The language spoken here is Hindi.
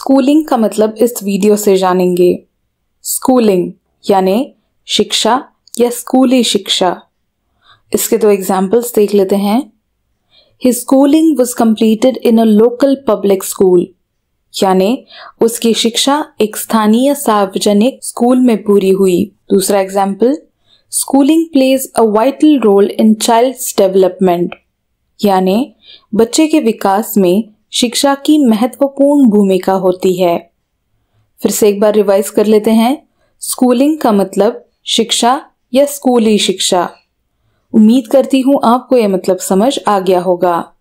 स्कूलिंग का मतलब इस वीडियो से जानेंगे स्कूलिंग यानी शिक्षा या स्कूली शिक्षा इसके दो एग्जाम्पल्स देख लेते हैं His schooling was completed in a local public school. यानी उसकी शिक्षा एक स्थानीय सार्वजनिक स्कूल में पूरी हुई दूसरा example schooling plays a vital role in child development यानी बच्चे के विकास में शिक्षा की महत्वपूर्ण भूमिका होती है फिर से एक बार रिवाइज कर लेते हैं स्कूलिंग का मतलब शिक्षा या स्कूली शिक्षा उम्मीद करती हूँ आपको यह मतलब समझ आ गया होगा